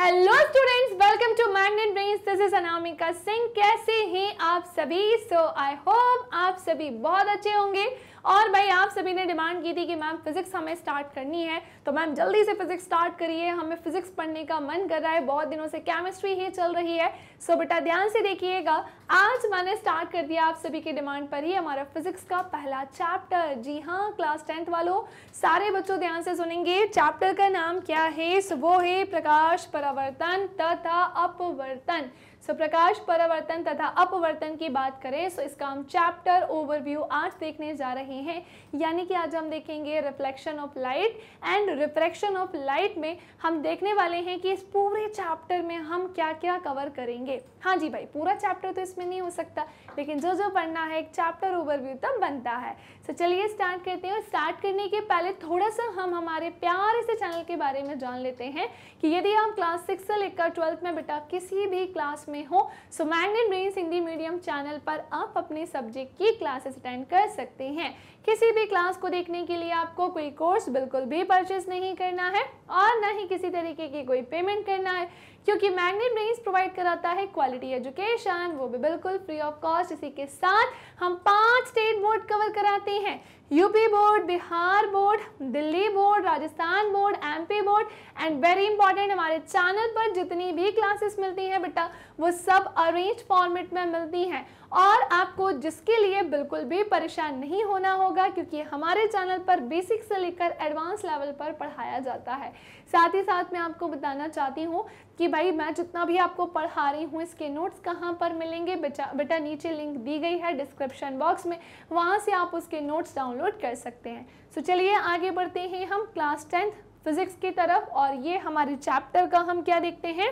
hello students welcome to Magnet Brains this is Anamika Singh कैसे हैं आप सभी सो आई होप आप सभी बहुत अच्छे होंगे और भाई आप सभी ने डिमांड की थी कि मैम फिजिक्स हमें स्टार्ट करनी है तो मैम जल्दी से फिजिक्स स्टार्ट करिए हमें फिजिक्स पढ़ने का मन कर रहा है बहुत दिनों से केमिस्ट्री ही चल रही है सो बेटा ध्यान से देखिएगा आज मैंने स्टार्ट कर दिया आप सभी के डिमांड पर ही हमारा फिजिक्स का पहला चैप्टर जी हाँ क्लास टेंथ वालों सारे बच्चों ध्यान से सुनेंगे चैप्टर का नाम क्या है सुबह वो है प्रकाश परावर्तन तथा अपवर्तन सो प्रकाश परावर्तन तथा अपवर्तन की बात करें सो तो इसका हम चैप्टर ओवरव्यू आज देखने जा रहे हैं यानी कि आज हम देखेंगे reflection of light and refraction of light में हम देखने वाले हैं कि इस पूरे चैप्टर में हम क्या क्या कवर करेंगे हाँ जी भाई पूरा चैप्टर तो इसमें नहीं हो सकता लेकिन जो जो पढ़ना है एक चैप्टर ओवरव्यू तब बनता है सो तो चलिए स्टार्ट करते हैं और स्टार्ट करने के पहले थोड़ा सा हम हमारे प्यारे से चैनल के बारे में जान लेते हैं कि यदि हम क्लास सिक्स से लेकर ट्वेल्थ में बेटा किसी भी क्लास में हो so Magnet Brain Hindi medium channel पर आप अपने सब्जेक्ट की क्लासेस अटेंड कर सकते हैं किसी भी क्लास को देखने के लिए आपको कोई कोर्स बिल्कुल भी परचेज नहीं करना है और ना ही किसी तरीके की कोई पेमेंट करना है क्योंकि मैग्नेट ब्रेन्स प्रोवाइड कराता है क्वालिटी एजुकेशन वो भी बिल्कुल फ्री ऑफ कॉस्ट इसी के साथ हम पांच स्टेट बोर्ड कवर कराते हैं UP board Bihar board Delhi board Rajasthan board MP board and very important हमारे चैनल पर जितनी भी क्लासेस मिलती हैं बेटा वो सब अरेंज फॉर्मेट में मिलती हैं और आपको जिसके लिए बिल्कुल भी परेशान नहीं होना होगा क्योंकि हमारे चैनल पर बेसिक से लेकर एडवांस लेवल पर पढ़ाया जाता है साथ ही साथ मैं आपको बताना चाहती हूँ कि भाई मैं जितना भी आपको पढ़ा रही हूँ इसके नोट्स कहाँ पर मिलेंगे बेटा बेटा नीचे लिंक दी गई है डिस्क्रिप्शन बॉक्स में वहाँ से आप उसके नोट्स डाउनलोड कर सकते हैं सो चलिए आगे बढ़ते हैं हम क्लास टेंथ फिजिक्स की तरफ और ये हमारे चैप्टर का हम क्या देखते हैं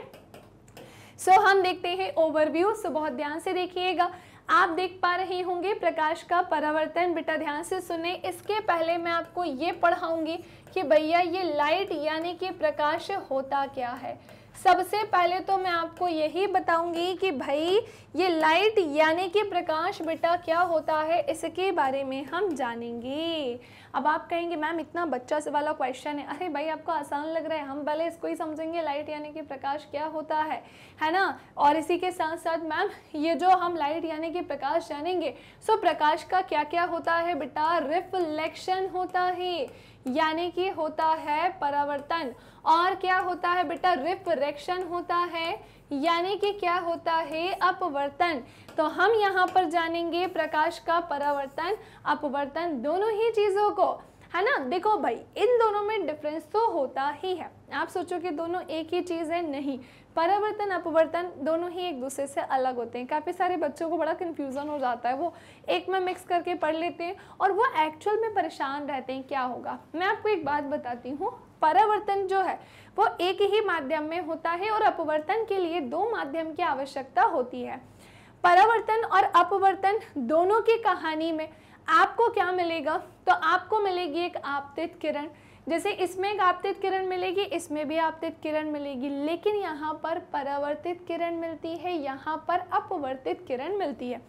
सो so, हम देखते हैं ओवरव्यू सो so, बहुत ध्यान से देखिएगा आप देख पा रहे होंगे प्रकाश का परावर्तन बेटा ध्यान से सुने इसके पहले मैं आपको ये पढ़ाऊंगी कि भैया ये लाइट यानी कि प्रकाश होता क्या है सबसे पहले तो मैं आपको यही बताऊंगी कि भाई ये लाइट यानी कि प्रकाश बेटा क्या होता है इसके बारे में हम जानेंगे अब आप कहेंगे मैम इतना बच्चा से वाला क्वेश्चन है अरे भाई आपको आसान लग रहा है हम पहले इसको ही समझेंगे लाइट यानी कि प्रकाश क्या होता है है ना और इसी के साथ साथ मैम ये जो हम लाइट यानी कि प्रकाश जानेंगे सो प्रकाश का क्या क्या होता है बेटा रिफ्लेक्शन होता है यानी कि होता है परावर्तन और क्या होता है बेटा रिफ्रेक्शन होता है यानी कि क्या होता है अपवर्तन तो हम यहाँ पर जानेंगे प्रकाश का परावर्तन अपवर्तन दोनों ही चीज़ों को है ना देखो भाई इन दोनों में डिफरेंस तो होता ही है आप सोचो कि दोनों एक ही चीज़ है नहीं परावर्तन अपवर्तन दोनों ही एक दूसरे से अलग होते हैं काफ़ी सारे बच्चों को बड़ा कन्फ्यूज़न हो जाता है वो एक में मिक्स करके पढ़ लेते हैं और वो एक्चुअल में परेशान रहते हैं क्या होगा मैं आपको एक बात बताती हूँ परावर्तन जो है वो एक ही माध्यम में होता है और अपवर्तन के लिए दो माध्यम की आवश्यकता होती है परावर्तन और अपवर्तन दोनों की कहानी में आपको क्या मिलेगा तो आपको मिलेगी एक आपतित किरण जैसे इसमें एक आपतित किरण मिलेगी इसमें भी आपतित किरण मिलेगी लेकिन यहाँ पर परावर्तित किरण मिलती है यहाँ पर अपवर्तित किरण मिलती है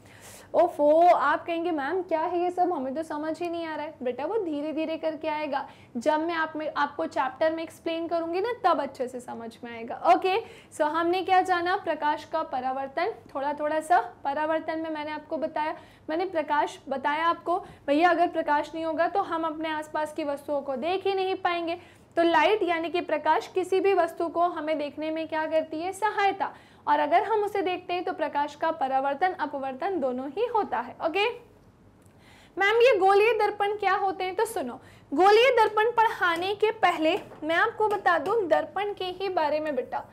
ओफो आप कहेंगे मैम क्या है ये सब हमें तो समझ ही नहीं आ रहा है बेटा वो धीरे धीरे करके आएगा जब मैं आप में आपको चैप्टर में एक्सप्लेन करूँगी ना तब अच्छे से समझ में आएगा ओके सो हमने क्या जाना प्रकाश का परावर्तन थोड़ा थोड़ा सा परावर्तन में मैंने आपको बताया मैंने प्रकाश बताया आपको भैया अगर प्रकाश नहीं होगा तो हम अपने आसपास की वस्तुओं को देख ही नहीं पाएंगे तो लाइट यानी कि प्रकाश किसी भी वस्तु को हमें देखने में क्या करती है सहायता और अगर हम उसे देखते हैं तो प्रकाश का परावर्तन अपवर्तन दोनों ही होता है ओके मैम ये गोलीय दर्पण क्या होते हैं तो सुनो गोलीय दर्पण पढ़ाने के पहले मैं आपको बता दूं दर्पण के ही बारे में बेटा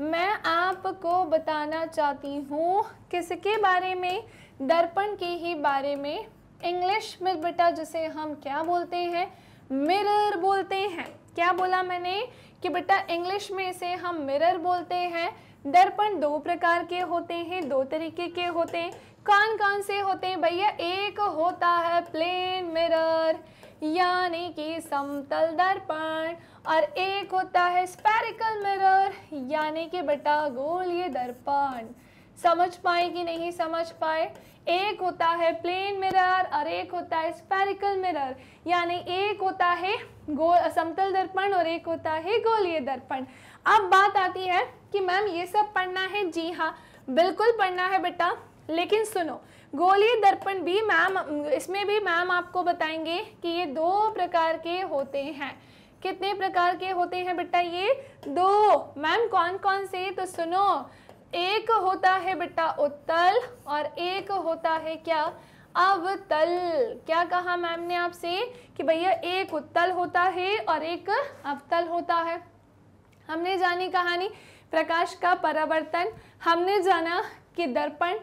मैं आपको बताना चाहती हूँ किसके बारे में दर्पण के ही बारे में इंग्लिश में बेटा जिसे हम क्या बोलते हैं मिरर बोलते हैं क्या बोला मैंने कि बेटा इंग्लिश में इसे हम मिरर बोलते हैं दर्पण दो प्रकार के होते हैं दो तरीके के होते हैं कौन कौन से होते हैं भैया एक होता है प्लेन मिरर यानी कि समतल दर्पण और एक होता है स्पेरिकल मिरर यानी कि बेटा गोलीय दर्पण समझ पाए कि नहीं समझ पाए एक होता है प्लेन मिरर और एक होता है स्पेरिकल मिरर यानी एक होता है गोल समतल दर्पण और एक होता है गोलीय दर्पण अब बात आती है कि मैम ये सब पढ़ना है जी हाँ बिल्कुल पढ़ना है बेटा लेकिन सुनो गोलीय दर्पण भी मैम इसमें भी मैम आपको बताएंगे कि ये दो प्रकार के होते हैं कितने प्रकार के होते हैं बेटा ये दो मैम कौन कौन से तो सुनो एक होता है बेटा उत्तल और एक होता है क्या अवतल क्या कहा मैम ने आपसे कि भैया एक उत्तल होता है और एक अवतल होता है हमने जानी कहानी प्रकाश का परावर्तन हमने जाना कि दर्पण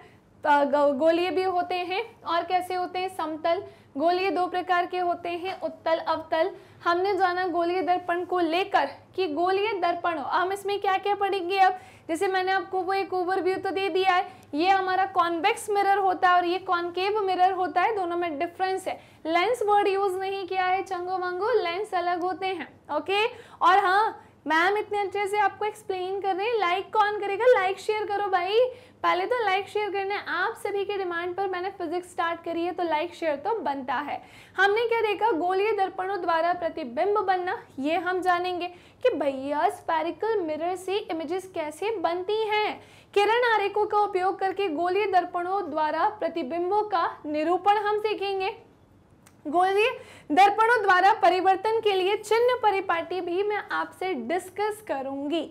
गोलीय भी होते हैं और कैसे होते हैं समतल गोलीय दो प्रकार के होते हैं उत्तल अवतल हमने जाना गोलीय दर्पण को लेकर कि गोलीय दर्पण हो हम इसमें क्या क्या पढ़ेंगे अब जैसे मैंने आपको वो एक ओवरव्यू तो दे दिया है ये हमारा कॉन्वेक्स मिरर होता है और ये कॉन्केव मिरर होता है दोनों में डिफरेंस है लेंस वर्ड यूज नहीं किया है चंगो मंगो लेंस अलग होते हैं ओके और हाँ मैम इतने अच्छे से आपको एक्सप्लेन कर रहे हैं लाइक कौन करेगा लाइक शेयर करो भाई पहले तो लाइक शेयर करने आप सभी के डिमांड पर मैंने फिजिक्स स्टार्ट करी है तो लाइक शेयर तो बनता है हमने क्या देखा गोलीय दर्पणों द्वारा प्रतिबिंब बनना ये हम जानेंगे कि भैया स्पेरिकल मिरर से इमेजेस कैसे बनती हैं किरण आरेखों का उपयोग करके गोलीय दर्पणों द्वारा प्रतिबिंबों का निरूपण हम सीखेंगे गोलीय दर्पणों द्वारा परिवर्तन के लिए चिन्ह परिपाटी भी मैं आपसे डिस्कस करूंगी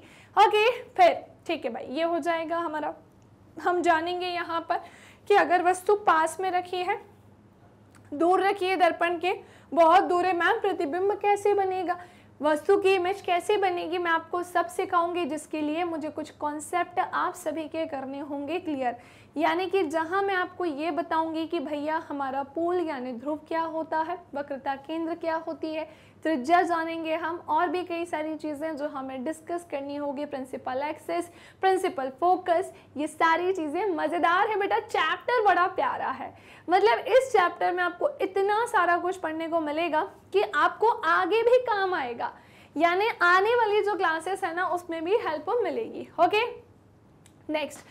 ओके फिर ठीक है भाई ये हो जाएगा हमारा हम जानेंगे यहाँ पर कि अगर वस्तु पास में रखी है दूर रखिए दर्पण के बहुत दूर है मैम प्रतिबिंब कैसे बनेगा वस्तु की इमेज कैसे बनेगी मैं आपको सब सिखाऊंगी जिसके लिए मुझे कुछ कॉन्सेप्ट आप सभी के करने होंगे क्लियर यानी कि जहां मैं आपको ये बताऊंगी कि भैया हमारा पूल यानी ध्रुव क्या होता है वक्रता केंद्र क्या होती है त्रिज्या जानेंगे हम और भी कई सारी चीज़ें जो हमें डिस्कस करनी होगी प्रिंसिपल एक्सेस प्रिंसिपल फोकस ये सारी चीज़ें मज़ेदार है बेटा चैप्टर बड़ा प्यारा है मतलब इस चैप्टर में आपको इतना सारा कुछ पढ़ने को मिलेगा कि आपको आगे भी काम आएगा यानी आने वाली जो क्लासेस है ना उसमें भी हेल्प मिलेगी ओके नेक्स्ट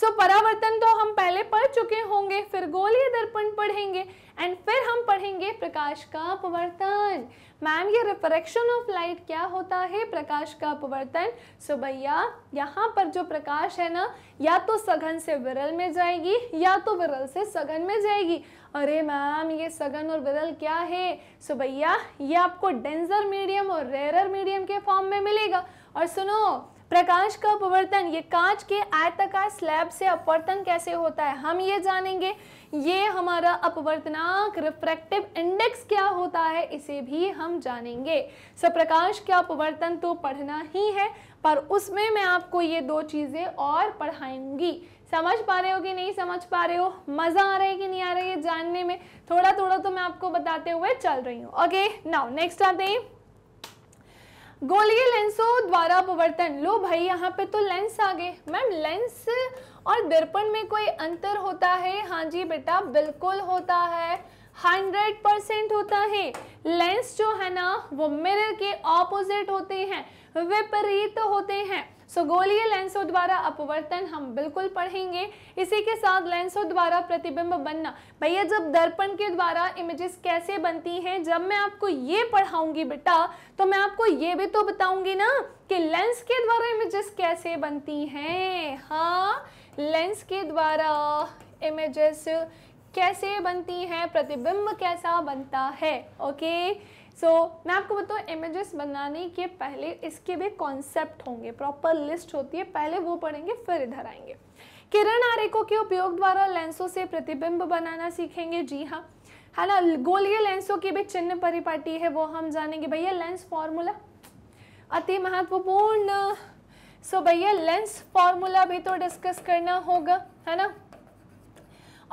सो so, परावर्तन तो हम पहले पढ़ चुके होंगे फिर गोलीय दर्पण पढ़ेंगे एंड फिर हम पढ़ेंगे प्रकाश का अपवर्तन मैम ये रिफ्रेक्शन ऑफ लाइट क्या होता है प्रकाश का अपवर्तन सो so, भैया यहाँ पर जो प्रकाश है ना या तो सघन से विरल में जाएगी या तो विरल से सघन में जाएगी अरे मैम ये सघन और विरल क्या है सो so, भैया ये आपको डेंजर मीडियम और रेरर मीडियम के फॉर्म में मिलेगा और सुनो प्रकाश का अपवर्तन ये कांच के आयताकार स्लैब से अपवर्तन कैसे होता है हम ये जानेंगे ये हमारा अपवर्तनांक रिफ्रैक्टिव इंडेक्स क्या होता है इसे भी हम जानेंगे सब प्रकाश का अपवर्तन तो पढ़ना ही है पर उसमें मैं आपको ये दो चीज़ें और पढ़ाऊंगी समझ पा रहे हो कि नहीं समझ पा रहे हो मज़ा आ रहा है कि नहीं आ रहा है जानने में थोड़ा थोड़ा तो मैं आपको बताते हुए चल रही हूँ ओके नाउ नेक्स्ट आते हैं गोलीय लेंसों द्वारा अपवर्तन लो भाई यहाँ पे तो लेंस आ गए मैम लेंस और दर्पण में कोई अंतर होता है हाँ जी बेटा बिल्कुल होता है हंड्रेड परसेंट होता है लेंस जो है ना वो मिरर के ऑपोजिट होते हैं विपरीत होते हैं सो गोलीय लेंसों द्वारा अपवर्तन हम बिल्कुल पढ़ेंगे इसी के साथ लेंसों द्वारा प्रतिबिंब बनना भैया जब दर्पण के द्वारा इमेजेस कैसे बनती हैं जब मैं आपको ये पढ़ाऊंगी बेटा तो मैं आपको ये भी तो बताऊंगी ना कि लेंस के द्वारा इमेजेस कैसे बनती हैं हाँ लेंस के द्वारा इमेजेस कैसे बनती हैं प्रतिबिंब कैसा बनता है ओके सो so, मैं आपको बताऊँ इमेजेस बनाने के पहले इसके भी कॉन्सेप्ट होंगे प्रॉपर लिस्ट होती है पहले वो पढ़ेंगे फिर इधर आएंगे किरण आरेखों के उपयोग द्वारा लेंसों से प्रतिबिंब बनाना सीखेंगे जी हाँ है ना गोलीय लेंसों की भी चिन्ह परिपाटी है वो हम जानेंगे भैया लेंस फॉर्मूला अति महत्वपूर्ण सो भैया लेंस फॉर्मूला भी तो डिस्कस करना होगा है ना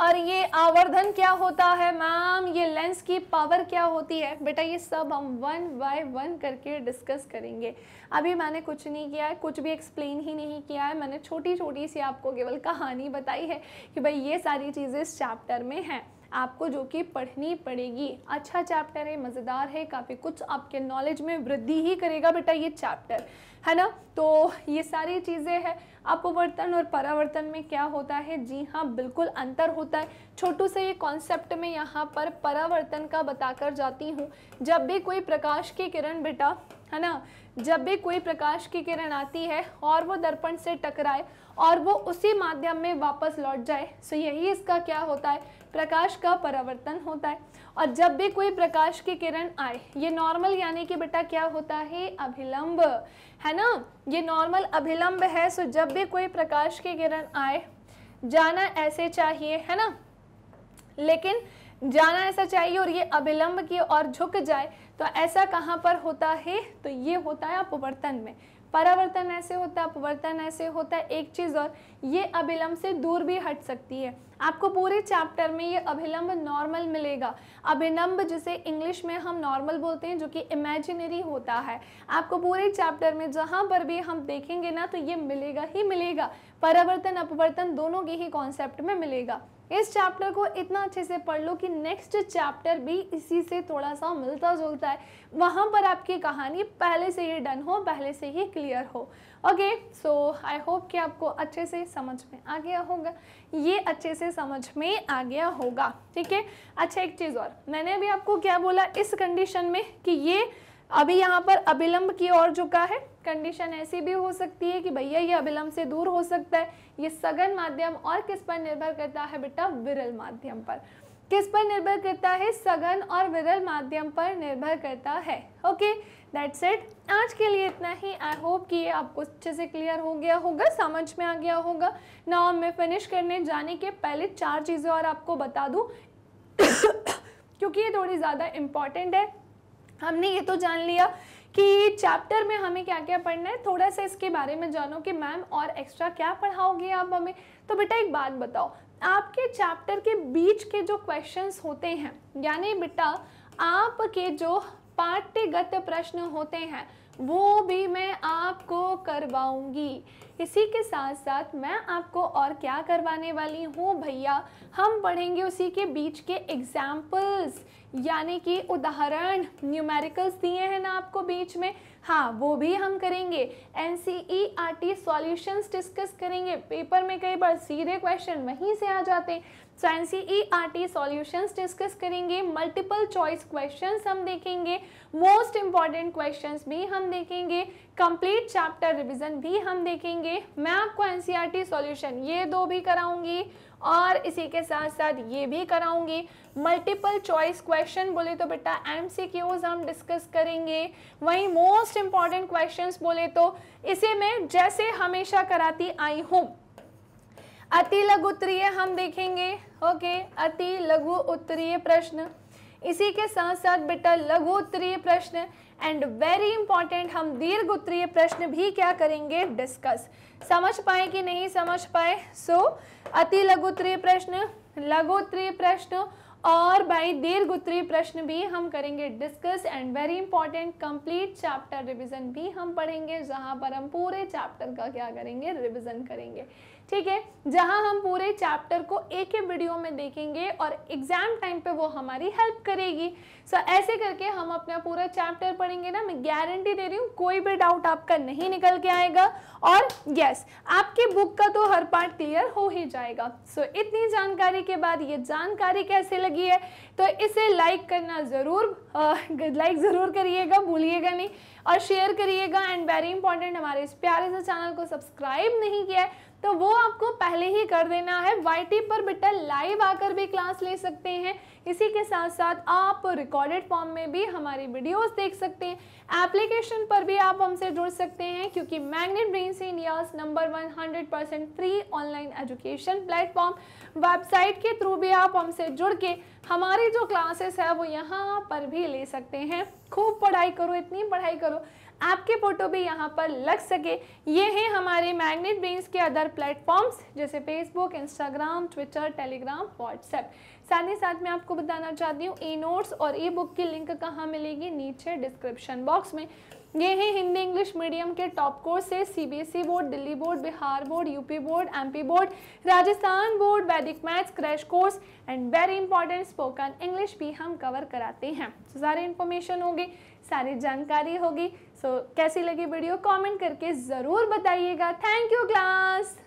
और ये आवर्धन क्या होता है मैम ये लेंस की पावर क्या होती है बेटा ये सब हम वन बाय वन करके डिस्कस करेंगे अभी मैंने कुछ नहीं किया है कुछ भी एक्सप्लेन ही नहीं किया है मैंने छोटी छोटी सी आपको केवल कहानी बताई है कि भाई ये सारी चीज़ें इस चैप्टर में हैं आपको जो कि पढ़नी पड़ेगी अच्छा चैप्टर है मज़ेदार है काफ़ी कुछ आपके नॉलेज में वृद्धि ही करेगा बेटा ये चैप्टर है ना तो ये सारी चीज़ें हैं अपवर्तन और परावर्तन में क्या होता है जी हाँ बिल्कुल अंतर होता है छोटू से ये कॉन्सेप्ट में यहाँ पर परावर्तन का बताकर जाती हूँ जब भी कोई प्रकाश की किरण बेटा है ना जब भी कोई प्रकाश की किरण आती है और वो दर्पण से टकराए और वो उसी माध्यम में वापस लौट जाए सो यही इसका क्या होता है प्रकाश का परावर्तन होता है और जब भी कोई प्रकाश की किरण आए ये नॉर्मल यानी कि बेटा क्या होता है अभिलंब है ना ये नॉर्मल अभिलंब है सो जब भी कोई प्रकाश की किरण आए जाना ऐसे चाहिए है ना लेकिन जाना ऐसा चाहिए और ये अभिलंब की ओर झुक जाए तो ऐसा कहाँ पर होता है तो ये होता है अपवर्तन में परावर्तन ऐसे होता है अपवर्तन ऐसे होता है एक चीज़ और ये अभिलंब से दूर भी हट सकती है आपको पूरे चैप्टर में ये अभिलंब नॉर्मल मिलेगा अभिलंब जिसे इंग्लिश में हम नॉर्मल बोलते हैं जो कि इमेजिनरी होता है आपको पूरे चैप्टर में जहाँ पर भी हम देखेंगे ना तो ये मिलेगा ही मिलेगा परावर्तन अपवर्तन दोनों के ही कॉन्सेप्ट में मिलेगा इस चैप्टर को इतना अच्छे से पढ़ लो कि नेक्स्ट चैप्टर भी इसी से थोड़ा सा मिलता जुलता है वहाँ पर आपकी कहानी पहले से ही डन हो पहले से ही क्लियर हो ओके सो आई होप कि आपको अच्छे से समझ में आ गया होगा ये अच्छे से समझ में आ गया होगा ठीक है अच्छा एक चीज़ और मैंने अभी आपको क्या बोला इस कंडीशन में कि ये अभी यहाँ पर अभिलंब की ओर झुका है कंडीशन ऐसी भी हो सकती है कि भैया ये अभिलंब से दूर हो सकता है ये सघन माध्यम और किस पर निर्भर करता है बेटा विरल माध्यम पर किस पर निर्भर करता है सघन और विरल माध्यम पर निर्भर करता है ओके दैट्स इट आज के लिए इतना ही आई होप कि ये आपको अच्छे से क्लियर हो गया होगा समझ में आ गया होगा ना मैं फिनिश करने जाने के पहले चार चीज़ें और आपको बता दूँ क्योंकि ये थोड़ी ज़्यादा इम्पॉर्टेंट है हमने ये तो जान लिया कि चैप्टर में हमें क्या क्या पढ़ना है थोड़ा सा इसके बारे में जानो कि मैम और एक्स्ट्रा क्या पढ़ाओगे आप हमें तो बेटा एक बात बताओ आपके चैप्टर के बीच के जो क्वेश्चंस होते हैं यानी बेटा आपके जो पाठ्यगत प्रश्न होते हैं वो भी मैं आपको करवाऊंगी इसी के साथ साथ मैं आपको और क्या करवाने वाली हूँ भैया हम पढ़ेंगे उसी के बीच के एग्जाम्पल्स यानी कि उदाहरण न्यूमेरिकल्स दिए हैं ना आपको बीच में हाँ वो भी हम करेंगे N C E R T solutions discuss करेंगे पेपर में कई बार सीधे क्वेश्चन वहीं से आ जाते हैं so N C E R T solutions discuss करेंगे मल्टीपल चॉइस क्वेश्चन हम देखेंगे मोस्ट इंपॉर्टेंट क्वेश्चन भी हम देखेंगे कंप्लीट चैप्टर रिविजन भी हम देखेंगे मैं आपको N C R T solution ये दो भी कराऊंगी और इसी के साथ साथ ये भी कराऊंगी मल्टीपल चॉइस क्वेश्चन बोले तो बेटा एम सी क्यूज हम डिस्कस करेंगे वहीं मोस्ट इम्पॉर्टेंट क्वेश्चंस बोले तो इसे मैं जैसे हमेशा कराती आई हूँ अति लघु उत्तरीय हम देखेंगे ओके अति लघु उत्तरीय प्रश्न इसी के साथ साथ बेटा लघु उत्तरीय प्रश्न एंड वेरी इंपॉर्टेंट हम दीर्घ उत्तरीय प्रश्न भी क्या करेंगे डिस्कस समझ पाए कि नहीं समझ पाए सो so, अति लघु उत्तरीय प्रश्न लघु उत्तरीय प्रश्न और भाई दीर्घ उत्तरीय प्रश्न भी हम करेंगे discuss and very important complete chapter revision भी हम पढ़ेंगे जहां पर हम पूरे चैप्टर का क्या करेंगे रिवीजन करेंगे ठीक है जहां हम पूरे चैप्टर को एक ही वीडियो में देखेंगे और एग्जाम टाइम पे वो हमारी हेल्प करेगी सो so, ऐसे करके हम अपना पूरा चैप्टर पढ़ेंगे ना मैं गारंटी दे रही हूँ कोई भी डाउट आपका नहीं निकल के आएगा और यस आपकी बुक का तो हर पार्ट क्लियर हो ही जाएगा सो so, इतनी जानकारी के बाद ये जानकारी कैसे लगी है तो इसे लाइक करना ज़रूर लाइक ज़रूर करिएगा भूलिएगा नहीं और शेयर करिएगा एंड वेरी इंपॉर्टेंट हमारे इस प्यारे से चैनल को सब्सक्राइब नहीं किया है तो वो आपको पहले ही कर देना है वाई पर बेटा लाइव आकर भी क्लास ले सकते हैं इसी के साथ साथ आप रिकॉर्डेड फॉर्म में भी हमारी वीडियोस देख सकते हैं एप्लीकेशन पर भी आप हमसे जुड़ सकते हैं क्योंकि मैग्नेट ब्रेन से India number one hundred percent free online education platform website के थ्रू भी आप हमसे जुड़ के हमारी जो क्लासेस है वो यहाँ पर भी ले सकते हैं खूब पढ़ाई करो इतनी पढ़ाई करो आपके फ़ोटो भी यहाँ पर लग सके ये हैं हमारे मैग्नेट ब्रेन्स के अदर प्लेटफॉर्म्स जैसे Facebook Instagram Twitter Telegram WhatsApp साथ ही साथ मैं आपको बताना चाहती हूँ ई नोट्स और ई बुक की लिंक कहाँ मिलेगी नीचे डिस्क्रिप्शन बॉक्स में ये हैं हिंदी इंग्लिश मीडियम के top courses E board Delhi board Bihar board UP board M P board Rajasthan board Vedic maths crash course and very important spoken English भी हम कवर कराते हैं तो सारी इंफॉर्मेशन होगी सारी जानकारी होगी सो so, कैसी लगी वीडियो कमेंट करके ज़रूर बताइएगा थैंक यू क्लास